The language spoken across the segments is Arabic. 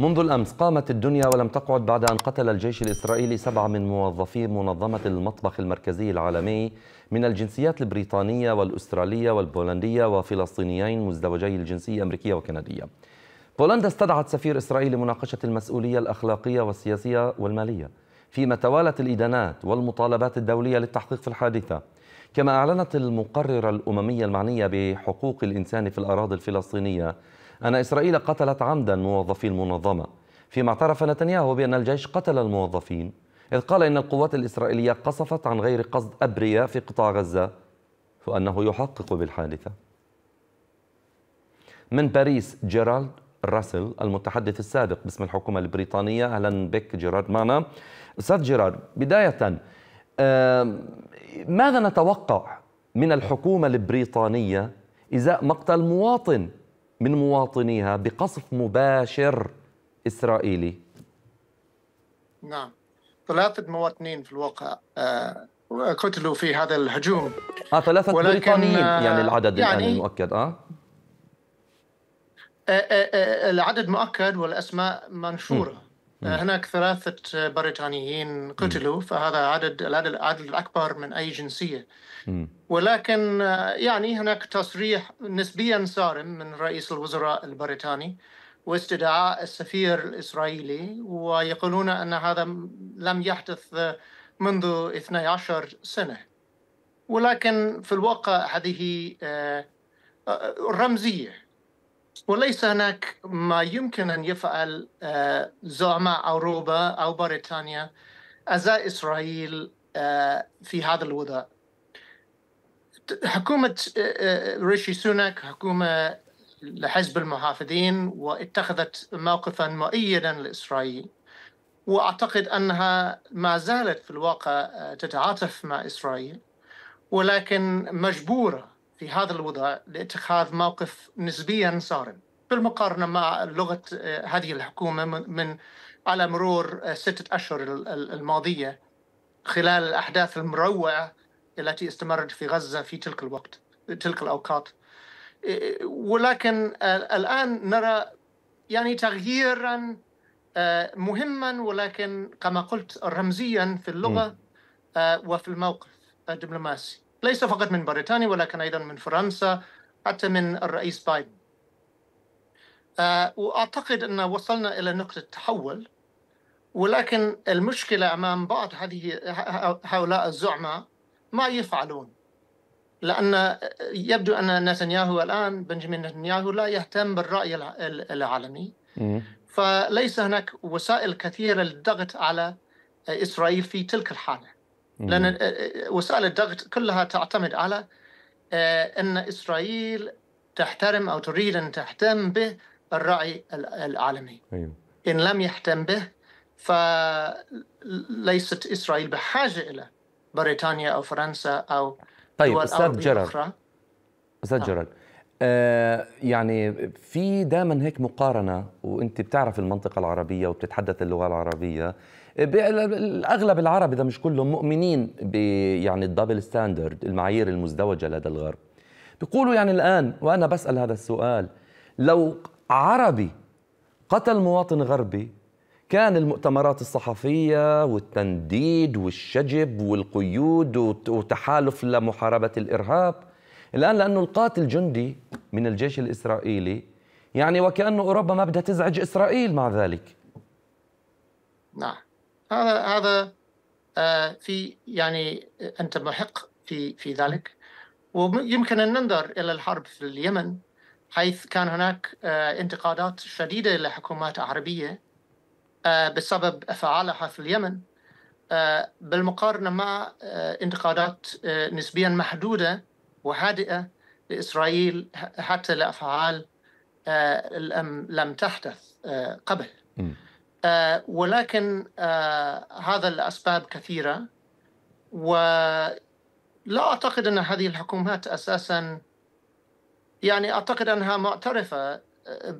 منذ الأمس قامت الدنيا ولم تقعد بعد أن قتل الجيش الإسرائيلي سبعة من موظفي منظمة المطبخ المركزي العالمي من الجنسيات البريطانية والأسترالية والبولندية وفلسطينيين مزدوجي الجنسية أمريكية وكندية بولندا استدعت سفير إسرائيل لمناقشة المسؤولية الأخلاقية والسياسية والمالية فيما توالت الإدانات والمطالبات الدولية للتحقيق في الحادثة كما أعلنت المقررة الأممية المعنية بحقوق الإنسان في الأراضي الفلسطينية أن إسرائيل قتلت عمدا موظفي المنظمة فيما اعترف نتنياهو بأن الجيش قتل الموظفين إذ قال إن القوات الإسرائيلية قصفت عن غير قصد أبرياء في قطاع غزة وأنه يحقق بالحادثة من باريس جيرالد راسل المتحدث السابق باسم الحكومة البريطانية أهلا بك جيرارد معنا أستاذ جيرارد بداية ماذا نتوقع من الحكومة البريطانية إزاء مقتل مواطن من مواطنيها بقصف مباشر إسرائيلي نعم ثلاثة مواطنين في الواقع آه، قتلوا في هذا الهجوم آه ثلاثة بريطانيين آه، يعني العدد يعني الآن المؤكد آه؟, آه العدد مؤكد والأسماء منشورة م. آه، هناك ثلاثة بريطانيين قتلوا فهذا عدد العدد, العدد الأكبر من أي جنسية ولكن آه، يعني هناك تصريح نسبيا صارم من رئيس الوزراء البريطاني واستدعاء السفير الإسرائيلي ويقولون أن هذا لم يحدث آه، منذ 12 سنة ولكن في الواقع هذه رمزية وليس هناك ما يمكن أن يفعل آه، زعماء أوروبا أو بريطانيا أزاء إسرائيل آه، في هذا الوضع حكومة آه، ريشي سوناك حكومة لحزب المحافظين واتخذت موقفا مؤيدا لإسرائيل وأعتقد أنها ما زالت في الواقع تتعاطف مع إسرائيل ولكن مجبورة في هذا الوضع لاتخاذ موقف نسبيا صارم بالمقارنة مع لغة آه، هذه الحكومة من على مرور آه، ستة أشهر الماضية خلال الأحداث المروعة التي استمرت في غزة في تلك الوقت تلك الأوقات آه، ولكن الآن نرى يعني تغييرا مهما ولكن كما قلت رمزيا في اللغة وفي الموقف الدبلوماسي ليس فقط من بريطانيا ولكن أيضا من فرنسا حتى من الرئيس بايدن آه، وأعتقد أن وصلنا إلى نقطة تحول ولكن المشكلة أمام بعض هذه هؤلاء الزعماء ما يفعلون لأن يبدو أن نتنياهو الآن بنجمين نتنياهو لا يهتم بالرأي العالمي فليس هناك وسائل كثيرة للضغط على إسرائيل في تلك الحالة لان وسائل الضغط كلها تعتمد على آه، ان اسرائيل تحترم او تريد ان تهتم به الراي العالمي أيوه. ان لم يهتم به فليست اسرائيل بحاجه الى بريطانيا او فرنسا او طيب استاذ جرر استاذ نعم. جرر آه يعني في دائما هيك مقارنه وانت بتعرف المنطقه العربيه وبتتحدث اللغه العربيه الاغلب العرب اذا مش كلهم مؤمنين ب يعني الدبل ستاندرد المعايير المزدوجه لدى الغرب بيقولوا يعني الان وانا بسال هذا السؤال لو عربي قتل مواطن غربي كان المؤتمرات الصحفية والتنديد والشجب والقيود وتحالف لمحاربة الإرهاب الآن لأنه القاتل جندي من الجيش الإسرائيلي يعني وكأنه أوروبا ما بدها تزعج إسرائيل مع ذلك نعم هذا هذا آه، في يعني انت محق في في ذلك ويمكن ان ننظر الى الحرب في اليمن حيث كان هناك آه، انتقادات شديده لحكومات عربيه آه، بسبب افعالها في اليمن بالمقارنه مع انتقادات نسبيا محدوده وهادئه لاسرائيل حتى لافعال لم تحدث قبل. آه، ولكن آه، هذا الأسباب كثيرة ولا أعتقد أن هذه الحكومات أساسا يعني أعتقد أنها معترفة آه،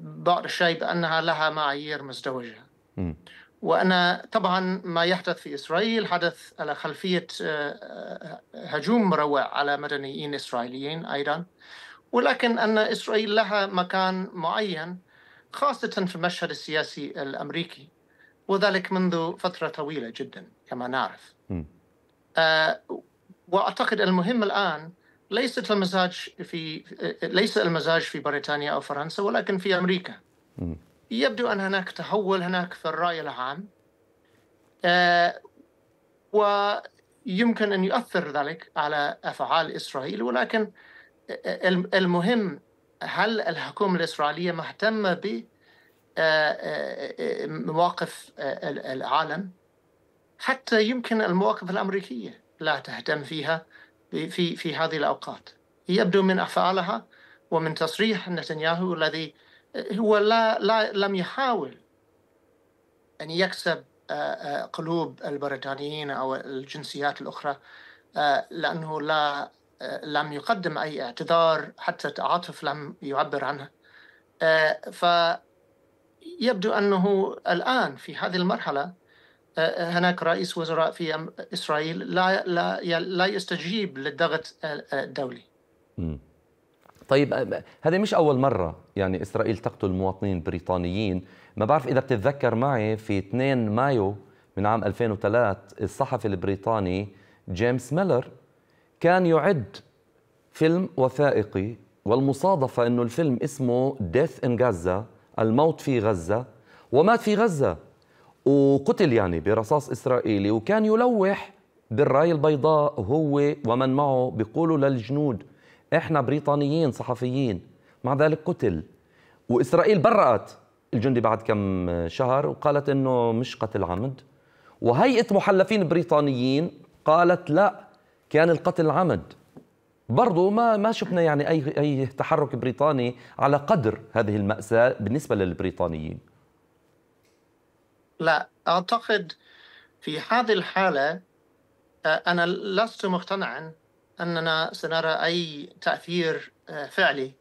بعض الشيء بأنها لها معايير مزدوجة وأنا طبعا ما يحدث في إسرائيل حدث على خلفية هجوم مروع على مدنيين إسرائيليين أيضا ولكن أن إسرائيل لها مكان معين خاصة في المشهد السياسي الأمريكي وذلك منذ فترة طويلة جدا كما نعرف آه وأعتقد المهم الآن ليست المزاج في ليس المزاج في بريطانيا أو فرنسا ولكن في أمريكا م. يبدو أن هناك تحول هناك في الرأي العام آه ويمكن أن يؤثر ذلك على أفعال إسرائيل ولكن المهم هل الحكومة الإسرائيلية مهتمة ب مواقف آه، العالم حتى يمكن المواقف الامريكيه لا تهتم فيها في في هذه الاوقات يبدو من افعالها ومن تصريح نتنياهو الذي آه، هو لا, لا لم يحاول ان يكسب آه، قلوب البريطانيين او الجنسيات الاخرى لانه لا لم يقدم اي اعتذار حتى تعاطف لم يعبر عنه ف يبدو أنه الآن في هذه المرحلة آه، آه، هناك رئيس وزراء في إسرائيل لا لا لا يستجيب للضغط آه، الدولي. طيب هذه مش أول مرة يعني إسرائيل تقتل مواطنين بريطانيين، ما بعرف إذا بتتذكر معي في 2 مايو من عام 2003 الصحفي البريطاني جيمس ميلر كان يعد فيلم وثائقي والمصادفة أنه الفيلم اسمه ديث إن غزة الموت في غزة ومات في غزة وقتل يعني برصاص إسرائيلي وكان يلوح بالراية البيضاء هو ومن معه بيقولوا للجنود احنا بريطانيين صحفيين مع ذلك قتل وإسرائيل برأت الجندي بعد كم شهر وقالت انه مش قتل عمد وهيئة محلفين بريطانيين قالت لا كان القتل عمد برضو ما ما شفنا يعني اي اي تحرك بريطاني على قدر هذه المأساة بالنسبة للبريطانيين. لا اعتقد في هذه الحالة آه، انا لست مقتنعا اننا سنرى اي تأثير آه، فعلي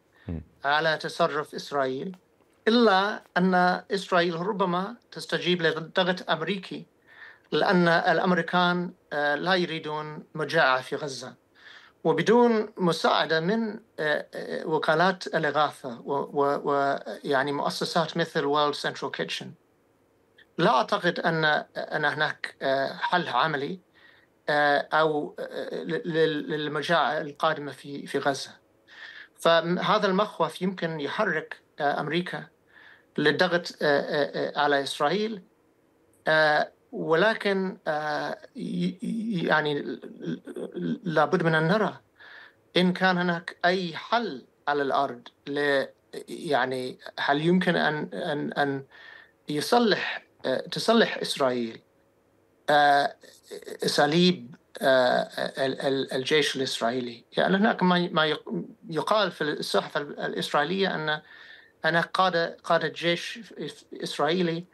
على تصرف اسرائيل الا ان اسرائيل ربما تستجيب لضغط امريكي لان الامريكان آه، لا يريدون مجاعة في غزة. وبدون مساعدة من آه، آه، وكالات الإغاثة ويعني مؤسسات مثل World Central Kitchen لا أعتقد أن أن هناك آه، حل عملي أو للمجاعة القادمة في في غزة فهذا المخوف يمكن يحرك أمريكا للضغط على إسرائيل ولكن آه، يعني لابد من ان نرى ان كان هناك اي حل على الارض ل يعني هل يمكن ان ان ان يصلح آه، تصلح اسرائيل آه، اساليب الجيش الاسرائيلي يعني هناك ما يقال في الصحف الاسرائيليه ان أنا قاده قاده جيش اسرائيلي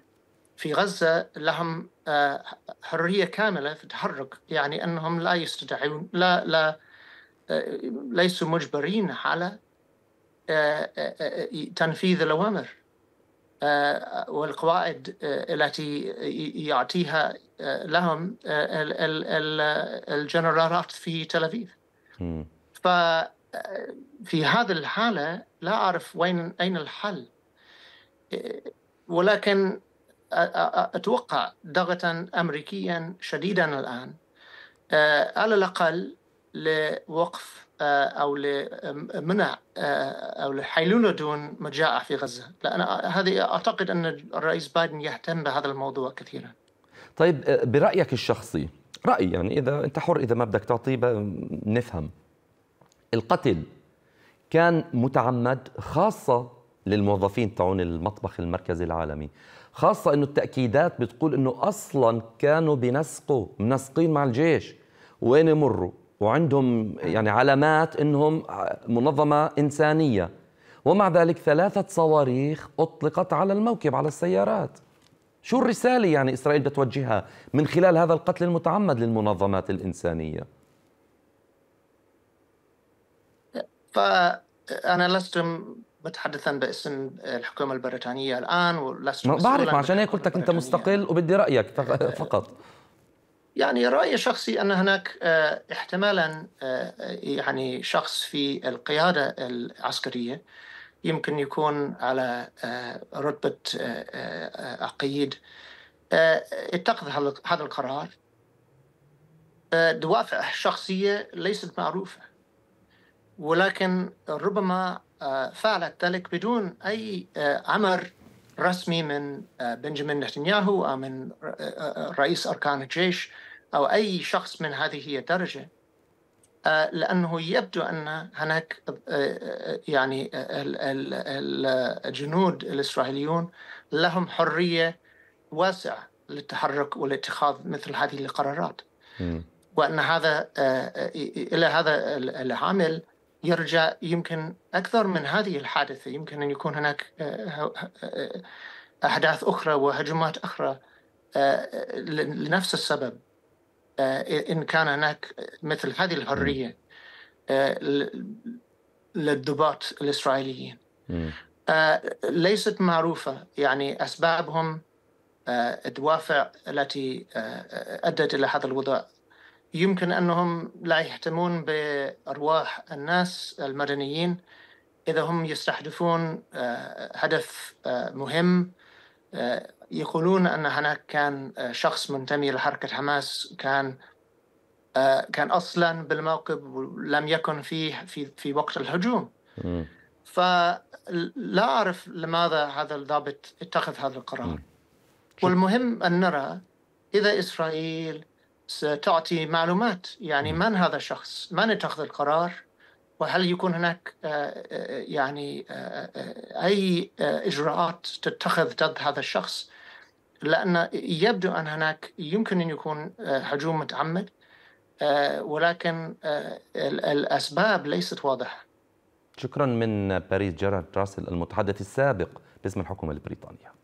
في غزة لهم آه، حرية كاملة في التحرك يعني أنهم لا يستدعون لا لا آه، ليسوا مجبرين على آه، تنفيذ الأوامر والقواعد التي يعطيها لهم الجنرالات في تل أبيب ففي هذه الحالة لا أعرف وين أين الحل ولكن أتوقع ضغطا أمريكيا شديدا الآن على الأقل لوقف أو لمنع أو لحيلون دون مجاعة في غزة لأن هذه أعتقد أن الرئيس بايدن يهتم بهذا الموضوع كثيرا طيب برأيك الشخصي رأي يعني إذا أنت حر إذا ما بدك تعطيه نفهم القتل كان متعمد خاصة للموظفين تعون المطبخ المركزي العالمي خاصة أنه التأكيدات بتقول أنه أصلا كانوا بنسقوا منسقين مع الجيش وين يمروا وعندهم يعني علامات أنهم منظمة إنسانية ومع ذلك ثلاثة صواريخ أطلقت على الموكب على السيارات شو الرسالة يعني إسرائيل بتوجهها من خلال هذا القتل المتعمد للمنظمات الإنسانية فأنا لست متحدثا باسم الحكومه البريطانيه الان ولست بعرف عشان هيك قلت لك انت مستقل وبدي رايك آه، آه، فقط يعني رايي شخصي ان هناك آه، احتمالا يعني شخص في القياده العسكريه يمكن يكون على رتبه عقيد اتخذ هذا القرار دوافع شخصيه ليست معروفه ولكن ربما آه، فعلت ذلك بدون أي آه، أمر رسمي من آه، بنجامين نتنياهو أو من رئيس أركان الجيش أو أي شخص من هذه الدرجة لأنه يبدو أن هناك يعني الجنود الإسرائيليون لهم حرية واسعة للتحرك ولاتخاذ مثل هذه القرارات وأن هذا إلى هذا العامل يرجع يمكن أكثر من هذه الحادثة يمكن أن يكون هناك آه، آه، أحداث أخرى وهجمات أخرى آه، لنفس السبب إن كان هناك مثل هذه الحرية للضباط الإسرائيليين ليست معروفة يعني أسبابهم الدوافع التي أدت إلى هذا الوضع يمكن أنهم لا يهتمون بأرواح الناس المدنيين إذا هم يستحدثون آه، هدف آه، مهم آه، يقولون أن هناك كان شخص منتمي لحركة حماس كان كان أصلا بالموقف ولم يكن فيه في في وقت الهجوم فلا أعرف لماذا هذا الضابط اتخذ هذا القرار والمهم أن نرى إذا إسرائيل ستعطي معلومات يعني من هذا الشخص من اتخذ القرار وهل يكون هناك آه، آه، آه، يعني أي إجراءات تتخذ ضد هذا الشخص لأن يبدو أن هناك يمكن أن يكون هجوم متعمد ولكن الأسباب ليست واضحة شكرا من باريس جيرارد راسل المتحدث السابق باسم الحكومة البريطانية